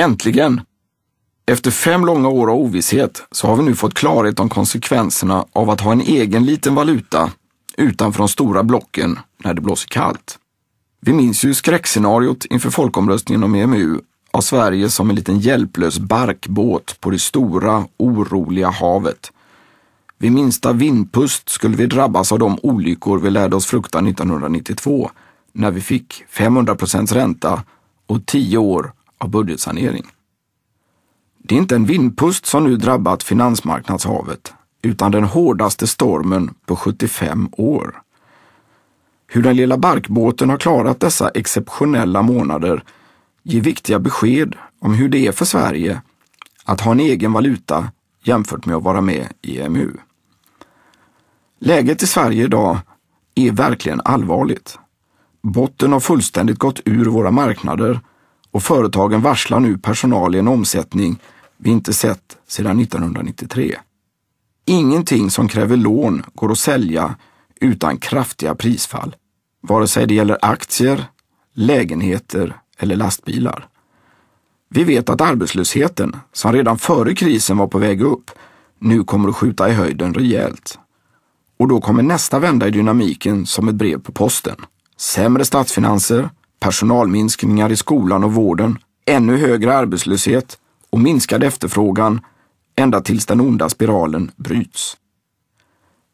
Äntligen! Efter fem långa år av ovisshet så har vi nu fått klarhet om konsekvenserna av att ha en egen liten valuta utanför de stora blocken när det blåser kallt. Vi minns ju skräckscenariot inför folkomröstningen om EMU av Sverige som en liten hjälplös barkbåt på det stora, oroliga havet. Vid minsta vindpust skulle vi drabbas av de olyckor vi lärde oss frukta 1992 när vi fick 500 procents ränta och 10 år av budgetsanering. Det är inte en vindpust som nu drabbat finansmarknadshavet, utan den hårdaste stormen på 75 år. Hur den lilla barkbåten har klarat dessa exceptionella månader ger viktiga besked om hur det är för Sverige att ha en egen valuta jämfört med att vara med i EMU. Läget i Sverige idag är verkligen allvarligt. Botten har fullständigt gått ur våra marknader och företagen varslar nu personal i en omsättning vi inte sett sedan 1993. Ingenting som kräver lån går att sälja utan kraftiga prisfall, vare sig det gäller aktier, lägenheter eller lastbilar. Vi vet att arbetslösheten, som redan före krisen var på väg upp, nu kommer att skjuta i höjden rejält. Och då kommer nästa vända i dynamiken som ett brev på posten. Sämre statsfinanser, personalminskningar i skolan och vården, ännu högre arbetslöshet och minskad efterfrågan ända tills den onda spiralen bryts.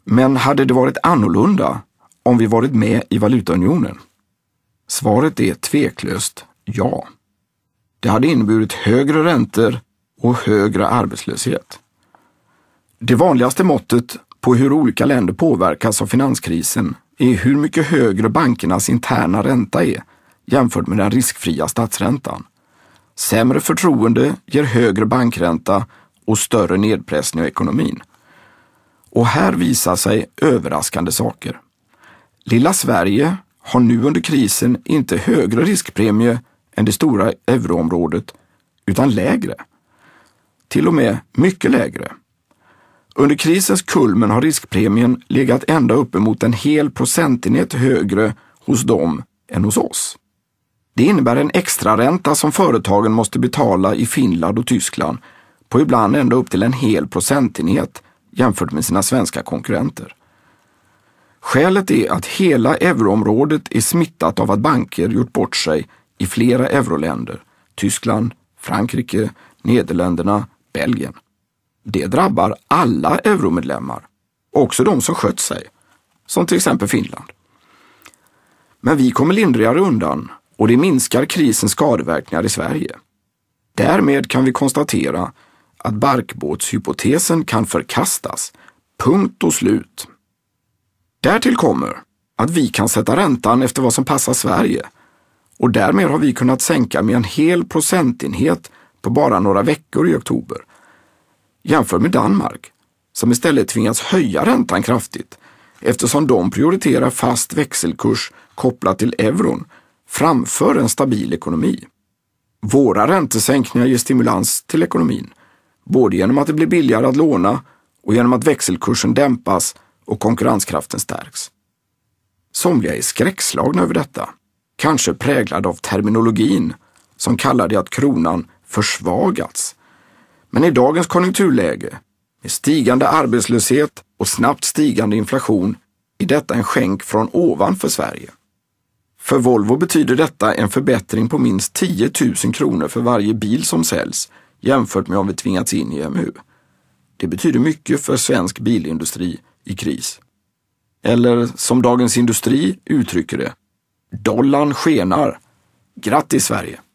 Men hade det varit annorlunda om vi varit med i valutaunionen? Svaret är tveklöst ja. Det hade inneburit högre räntor och högre arbetslöshet. Det vanligaste måttet på hur olika länder påverkas av finanskrisen är hur mycket högre bankernas interna ränta är jämfört med den riskfria statsräntan. Sämre förtroende ger högre bankränta och större nedpressning av ekonomin. Och här visar sig överraskande saker. Lilla Sverige har nu under krisen inte högre riskpremie än det stora euroområdet, utan lägre. Till och med mycket lägre. Under krisens kulmen har riskpremien legat ända uppemot en hel procentenhet högre hos dem än hos oss. Det innebär en extra ränta som företagen måste betala i Finland och Tyskland på ibland ända upp till en hel procentenhet jämfört med sina svenska konkurrenter. Skälet är att hela euroområdet är smittat av att banker gjort bort sig i flera euroländer, Tyskland, Frankrike, Nederländerna, Belgien. Det drabbar alla euromedlemmar, också de som skött sig, som till exempel Finland. Men vi kommer lindrigare undan och det minskar krisens skadeverkningar i Sverige. Därmed kan vi konstatera att barkbåtshypotesen kan förkastas, punkt och slut. Därtill kommer att vi kan sätta räntan efter vad som passar Sverige och därmed har vi kunnat sänka med en hel procentenhet på bara några veckor i oktober. Jämför med Danmark, som istället tvingats höja räntan kraftigt eftersom de prioriterar fast växelkurs kopplat till euron framför en stabil ekonomi. Våra räntesänkningar ger stimulans till ekonomin, både genom att det blir billigare att låna och genom att växelkursen dämpas och konkurrenskraften stärks. Somliga är skräckslagna över detta, kanske präglade av terminologin som kallar det att kronan försvagats. Men i dagens konjunkturläge, med stigande arbetslöshet och snabbt stigande inflation, är detta en skänk från ovan för Sverige. För Volvo betyder detta en förbättring på minst 10 000 kronor för varje bil som säljs jämfört med om vi tvingats in i EMU. Det betyder mycket för svensk bilindustri i kris. Eller som Dagens Industri uttrycker det, dollarn skenar. Grattis Sverige!